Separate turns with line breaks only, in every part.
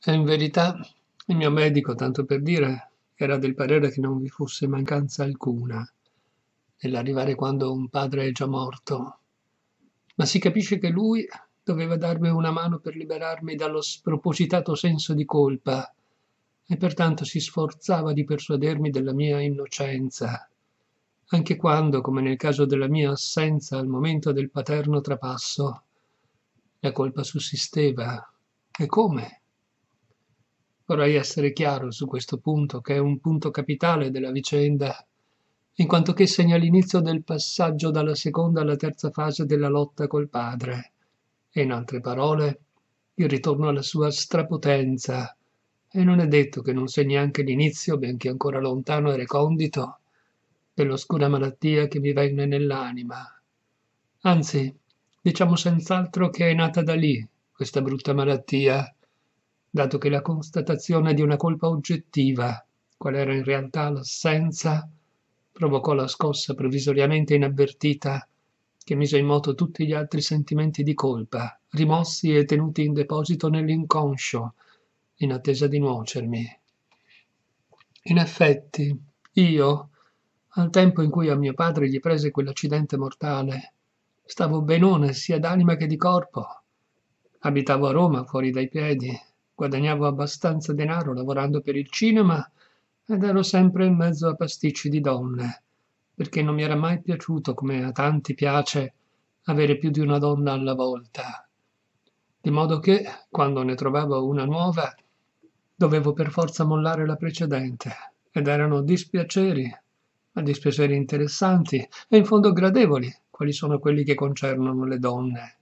E in verità il mio medico, tanto per dire, era del parere che non vi fosse mancanza alcuna nell'arrivare quando un padre è già morto, ma si capisce che lui doveva darmi una mano per liberarmi dallo spropositato senso di colpa e pertanto si sforzava di persuadermi della mia innocenza, anche quando, come nel caso della mia assenza al momento del paterno trapasso, la colpa sussisteva. E come? Vorrei essere chiaro su questo punto, che è un punto capitale della vicenda, in quanto che segna l'inizio del passaggio dalla seconda alla terza fase della lotta col padre, e in altre parole, il ritorno alla sua strapotenza, e non è detto che non segni anche l'inizio, benché ancora lontano e recondito, dell'oscura malattia che mi venne nell'anima. Anzi, diciamo senz'altro che è nata da lì, questa brutta malattia, dato che la constatazione di una colpa oggettiva, qual era in realtà l'assenza, provocò la scossa provvisoriamente inavvertita che mise in moto tutti gli altri sentimenti di colpa, rimossi e tenuti in deposito nell'inconscio, in attesa di nuocermi. In effetti, io, al tempo in cui a mio padre gli prese quell'accidente mortale, stavo benone sia d'anima che di corpo. Abitavo a Roma, fuori dai piedi, Guadagnavo abbastanza denaro lavorando per il cinema ed ero sempre in mezzo a pasticci di donne, perché non mi era mai piaciuto, come a tanti piace, avere più di una donna alla volta. Di modo che, quando ne trovavo una nuova, dovevo per forza mollare la precedente, ed erano dispiaceri, ma dispiaceri interessanti e in fondo gradevoli, quali sono quelli che concernono le donne.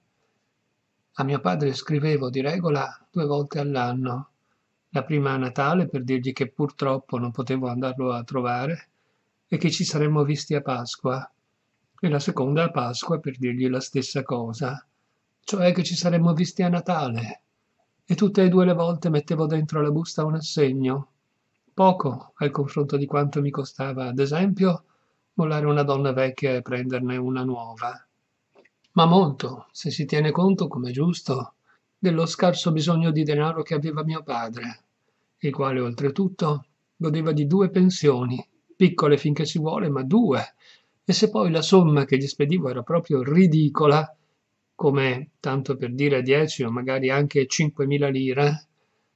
A mio padre scrivevo di regola due volte all'anno, la prima a Natale per dirgli che purtroppo non potevo andarlo a trovare e che ci saremmo visti a Pasqua, e la seconda a Pasqua per dirgli la stessa cosa, cioè che ci saremmo visti a Natale. E tutte e due le volte mettevo dentro la busta un assegno, poco al confronto di quanto mi costava, ad esempio, mollare una donna vecchia e prenderne una nuova ma molto, se si tiene conto, come giusto, dello scarso bisogno di denaro che aveva mio padre, il quale oltretutto godeva di due pensioni, piccole finché si vuole, ma due, e se poi la somma che gli spedivo era proprio ridicola, come tanto per dire dieci o magari anche cinquemila lire,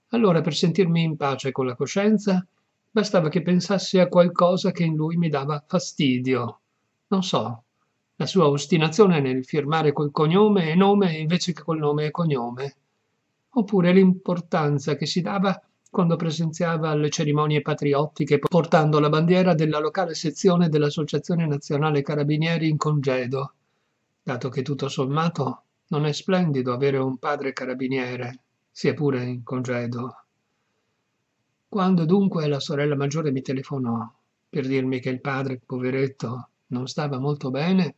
allora per sentirmi in pace con la coscienza bastava che pensassi a qualcosa che in lui mi dava fastidio. Non so, la sua ostinazione nel firmare col cognome e nome invece che col nome e cognome, oppure l'importanza che si dava quando presenziava alle cerimonie patriottiche portando la bandiera della locale sezione dell'Associazione Nazionale Carabinieri in congedo, dato che tutto sommato non è splendido avere un padre carabiniere, sia pure in congedo. Quando dunque la sorella maggiore mi telefonò per dirmi che il padre, poveretto, non stava molto bene,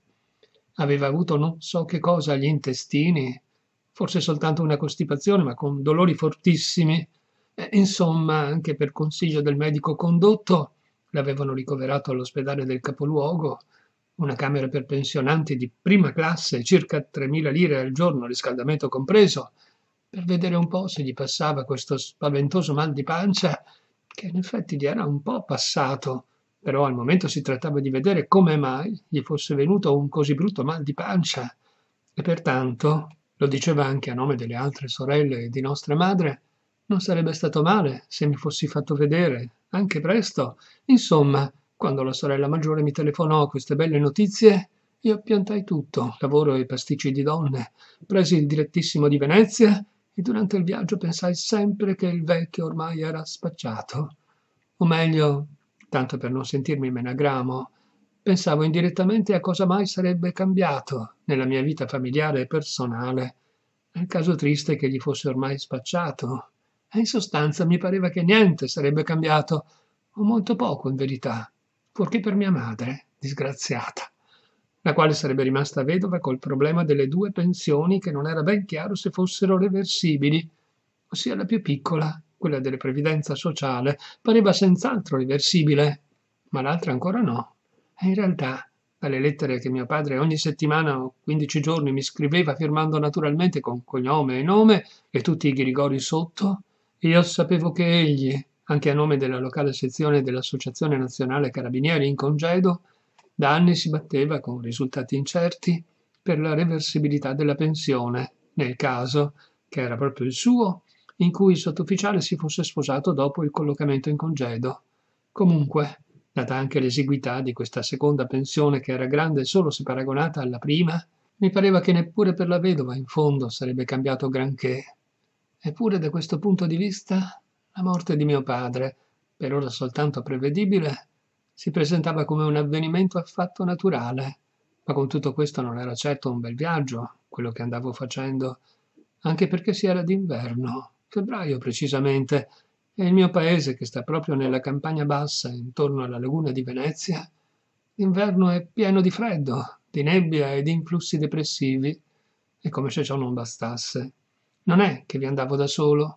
Aveva avuto non so che cosa agli intestini, forse soltanto una costipazione, ma con dolori fortissimi. Eh, insomma, anche per consiglio del medico condotto, l'avevano ricoverato all'ospedale del capoluogo, una camera per pensionanti di prima classe, circa 3.000 lire al giorno, riscaldamento compreso, per vedere un po' se gli passava questo spaventoso mal di pancia, che in effetti gli era un po' passato, però al momento si trattava di vedere come mai gli fosse venuto un così brutto mal di pancia e pertanto, lo diceva anche a nome delle altre sorelle e di nostra madre, non sarebbe stato male se mi fossi fatto vedere, anche presto. Insomma, quando la sorella maggiore mi telefonò queste belle notizie, io piantai tutto, lavoro e pasticci di donne, presi il direttissimo di Venezia e durante il viaggio pensai sempre che il vecchio ormai era spacciato. O meglio, tanto per non sentirmi menagramo, pensavo indirettamente a cosa mai sarebbe cambiato nella mia vita familiare e personale, nel caso triste che gli fosse ormai spacciato. E in sostanza mi pareva che niente sarebbe cambiato, o molto poco in verità, fuorché per mia madre, disgraziata, la quale sarebbe rimasta vedova col problema delle due pensioni che non era ben chiaro se fossero reversibili, ossia la più piccola quella della previdenza sociale, pareva senz'altro riversibile, ma l'altra ancora no. E in realtà, dalle lettere che mio padre ogni settimana o 15 giorni mi scriveva firmando naturalmente con cognome e nome e tutti i ghirigori sotto, io sapevo che egli, anche a nome della locale sezione dell'Associazione Nazionale Carabinieri in congedo, da anni si batteva con risultati incerti per la reversibilità della pensione, nel caso che era proprio il suo in cui il sottufficiale si fosse sposato dopo il collocamento in congedo. Comunque, data anche l'esiguità di questa seconda pensione che era grande solo se paragonata alla prima, mi pareva che neppure per la vedova in fondo sarebbe cambiato granché. Eppure da questo punto di vista la morte di mio padre, per ora soltanto prevedibile, si presentava come un avvenimento affatto naturale, ma con tutto questo non era certo un bel viaggio quello che andavo facendo, anche perché si era d'inverno febbraio precisamente, e il mio paese, che sta proprio nella campagna bassa, intorno alla laguna di Venezia, l'inverno è pieno di freddo, di nebbia e di influssi depressivi, e come se ciò non bastasse. Non è che vi andavo da solo,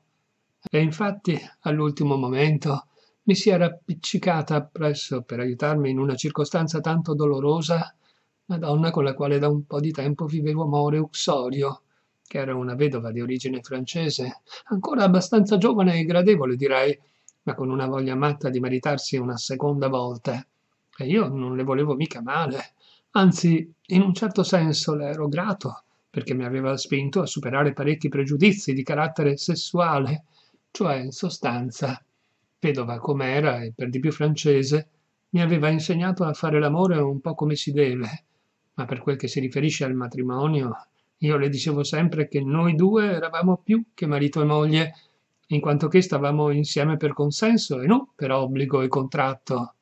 e infatti all'ultimo momento mi si era appiccicata appresso per aiutarmi in una circostanza tanto dolorosa la donna con la quale da un po' di tempo vivevo amore uxorio che era una vedova di origine francese, ancora abbastanza giovane e gradevole, direi, ma con una voglia matta di maritarsi una seconda volta. E io non le volevo mica male, anzi, in un certo senso le ero grato, perché mi aveva spinto a superare parecchi pregiudizi di carattere sessuale, cioè in sostanza, vedova com'era e per di più francese, mi aveva insegnato a fare l'amore un po' come si deve, ma per quel che si riferisce al matrimonio io le dicevo sempre che noi due eravamo più che marito e moglie, in quanto che stavamo insieme per consenso e non per obbligo e contratto.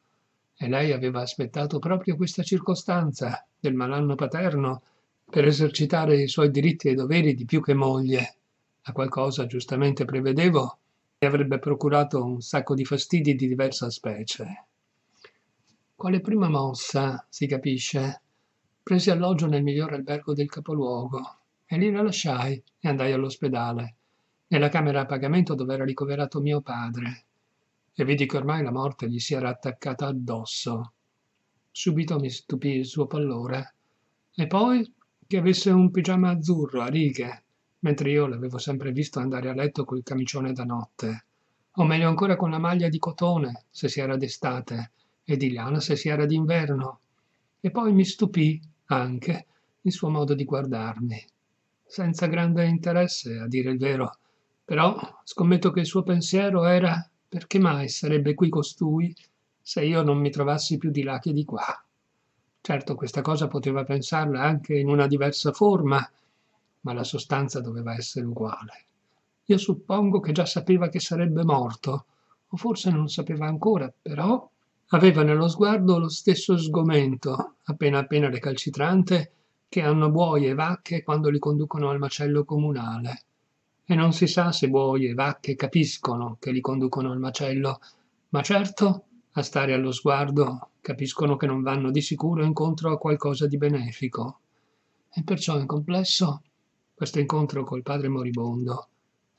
E lei aveva aspettato proprio questa circostanza del malanno paterno per esercitare i suoi diritti e doveri di più che moglie. A qualcosa giustamente prevedevo e avrebbe procurato un sacco di fastidi di diversa specie. Quale prima mossa, si capisce, presi alloggio nel miglior albergo del capoluogo e lì la lasciai e andai all'ospedale, nella camera a pagamento dove era ricoverato mio padre, e vidi che ormai la morte gli si era attaccata addosso. Subito mi stupì il suo pallore, e poi che avesse un pigiama azzurro a righe, mentre io l'avevo sempre visto andare a letto col camicione da notte, o meglio ancora con la maglia di cotone se si era d'estate, e di lana se si era d'inverno. E poi mi stupì anche il suo modo di guardarmi, senza grande interesse, a dire il vero, però scommetto che il suo pensiero era perché mai sarebbe qui costui se io non mi trovassi più di là che di qua. Certo, questa cosa poteva pensarla anche in una diversa forma, ma la sostanza doveva essere uguale. Io suppongo che già sapeva che sarebbe morto, o forse non sapeva ancora, però aveva nello sguardo lo stesso sgomento appena appena recalcitrante che hanno buoi e vacche quando li conducono al macello comunale e non si sa se buoi e vacche capiscono che li conducono al macello ma certo a stare allo sguardo capiscono che non vanno di sicuro incontro a qualcosa di benefico e perciò in complesso questo incontro col padre moribondo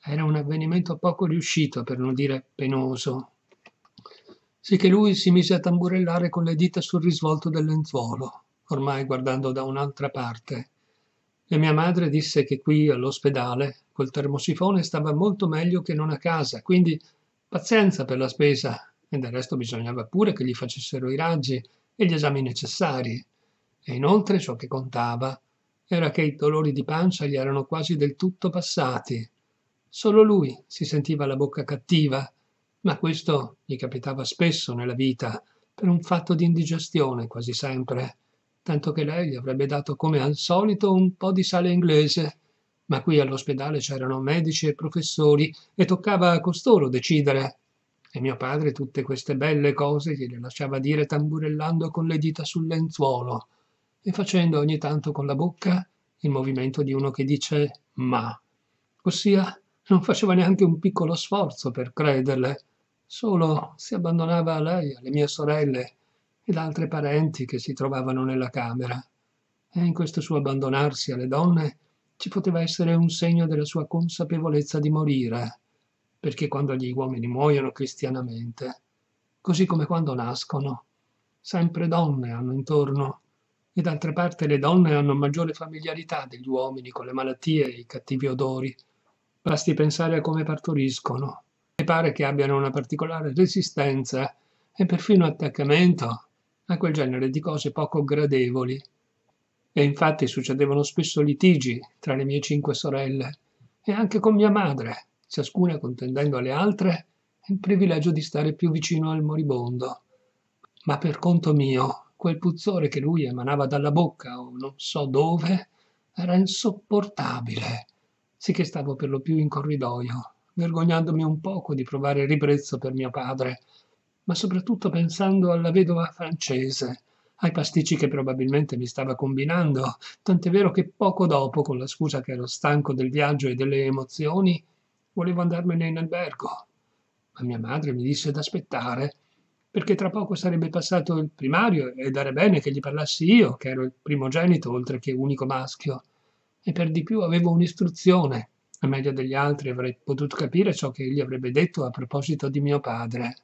era un avvenimento poco riuscito per non dire penoso sicché lui si mise a tamburellare con le dita sul risvolto del lenzuolo, ormai guardando da un'altra parte. E mia madre disse che qui all'ospedale col termosifone stava molto meglio che non a casa, quindi pazienza per la spesa, e del resto bisognava pure che gli facessero i raggi e gli esami necessari. E inoltre ciò che contava era che i dolori di pancia gli erano quasi del tutto passati. Solo lui si sentiva la bocca cattiva ma questo gli capitava spesso nella vita per un fatto di indigestione quasi sempre, tanto che lei gli avrebbe dato come al solito un po' di sale inglese. Ma qui all'ospedale c'erano medici e professori e toccava a costoro decidere. E mio padre tutte queste belle cose gliele lasciava dire tamburellando con le dita sul lenzuolo e facendo ogni tanto con la bocca il movimento di uno che dice ma. Ossia, non faceva neanche un piccolo sforzo per crederle Solo si abbandonava a lei, alle mie sorelle ed altre parenti che si trovavano nella camera. E in questo suo abbandonarsi alle donne ci poteva essere un segno della sua consapevolezza di morire, perché quando gli uomini muoiono cristianamente, così come quando nascono, sempre donne hanno intorno, e d'altra parte le donne hanno maggiore familiarità degli uomini con le malattie e i cattivi odori. Basti pensare a come partoriscono, pare che abbiano una particolare resistenza e perfino attaccamento a quel genere di cose poco gradevoli. E infatti succedevano spesso litigi tra le mie cinque sorelle e anche con mia madre, ciascuna contendendo alle altre il privilegio di stare più vicino al moribondo. Ma per conto mio, quel puzzore che lui emanava dalla bocca o non so dove era insopportabile, sicché stavo per lo più in corridoio vergognandomi un poco di provare ribrezzo per mio padre, ma soprattutto pensando alla vedova francese, ai pasticci che probabilmente mi stava combinando, tant'è vero che poco dopo, con la scusa che ero stanco del viaggio e delle emozioni, volevo andarmene in albergo. Ma mia madre mi disse d'aspettare, perché tra poco sarebbe passato il primario e era bene che gli parlassi io, che ero il primogenito oltre che unico maschio, e per di più avevo un'istruzione meglio degli altri avrei potuto capire ciò che egli avrebbe detto a proposito di mio padre